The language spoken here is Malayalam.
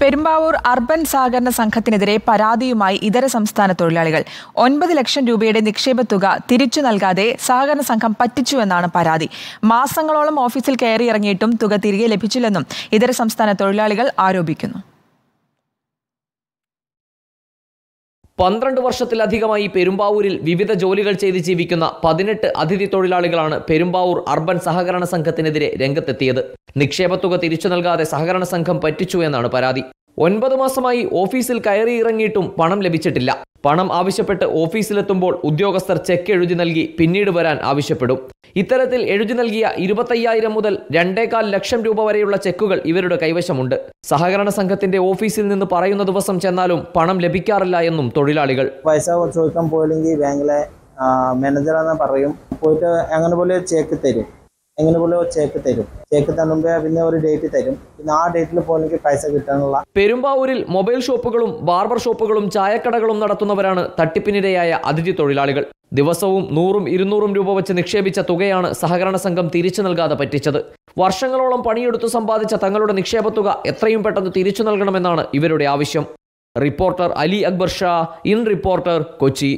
പെരുമ്പാവൂർ അർബൻ സഹകരണ സംഘത്തിനെതിരെ പരാതിയുമായി ഇതര സംസ്ഥാന തൊഴിലാളികൾ ഒൻപത് ലക്ഷം രൂപയുടെ നിക്ഷേപ തുക തിരിച്ചു നൽകാതെ സഹകരണ സംഘം പറ്റിച്ചുവെന്നാണ് പരാതി മാസങ്ങളോളം ഓഫീസിൽ കയറിയിറങ്ങിയിട്ടും തുക തിരികെ ലഭിച്ചില്ലെന്നും ഇതര സംസ്ഥാന തൊഴിലാളികൾ ആരോപിക്കുന്നു പന്ത്രണ്ട് വർഷത്തിലധികമായി പെരുമ്പാവൂരിൽ വിവിധ ജോലികൾ ചെയ്ത് ജീവിക്കുന്ന പതിനെട്ട് അതിഥി തൊഴിലാളികളാണ് പെരുമ്പാവൂർ അർബൻ സഹകരണ സംഘത്തിനെതിരെ രംഗത്തെത്തിയത് നിക്ഷേപത്തുക തിരിച്ചു നൽകാതെ സഹകരണ സംഘം പറ്റിച്ചു എന്നാണ് പരാതി ഒൻപത് മാസമായി ഓഫീസിൽ കയറി ഇറങ്ങിയിട്ടും പണം ലഭിച്ചിട്ടില്ല പണം ആവശ്യപ്പെട്ട് ഓഫീസിലെത്തുമ്പോൾ ഉദ്യോഗസ്ഥർ ചെക്ക് എഴുതി നൽകി പിന്നീട് വരാൻ ആവശ്യപ്പെടും ഇത്തരത്തിൽ എഴുതി നൽകിയ ഇരുപത്തയ്യായിരം മുതൽ രണ്ടേകാൽ ലക്ഷം രൂപ വരെയുള്ള ചെക്കുകൾ ഇവരുടെ കൈവശമുണ്ട് സഹകരണ സംഘത്തിന്റെ ഓഫീസിൽ നിന്ന് പറയുന്ന ദിവസം ചെന്നാലും പണം ലഭിക്കാറില്ല എന്നും തൊഴിലാളികൾ പൈസ ചോദിക്കാൻ പോയില്ലെങ്കിൽ ബാങ്കിലെ മാനേജർ പറയും പോയിട്ട് അങ്ങനെ പോലെ ചെക്ക് തരും എങ്ങനെ ചെക്ക് തരും ചെക്ക് പിന്നെ ഒരു ഡേറ്റ് തരും പിന്നെ ആ പൈസ കിട്ടാനുള്ള പെരുമ്പാവൂരിൽ മൊബൈൽ ഷോപ്പുകളും ബാർബർ ഷോപ്പുകളും ചായക്കടകളും നടത്തുന്നവരാണ് തട്ടിപ്പിനിരയായ അതിഥി തൊഴിലാളികൾ ദിവസവും നൂറും ഇരുന്നൂറും രൂപ വെച്ച് നിക്ഷേപിച്ച തുകയാണ് സഹകരണ സംഘം തിരിച്ചു നൽകാതെ പറ്റിച്ചത് വർഷങ്ങളോളം പണിയെടുത്തു സമ്പാദിച്ച തങ്ങളുടെ നിക്ഷേപത്തുക എത്രയും പെട്ടെന്ന് തിരിച്ചു നൽകണമെന്നാണ് ഇവരുടെ ആവശ്യം reporter Ali Akbar Shah in reporter Kochi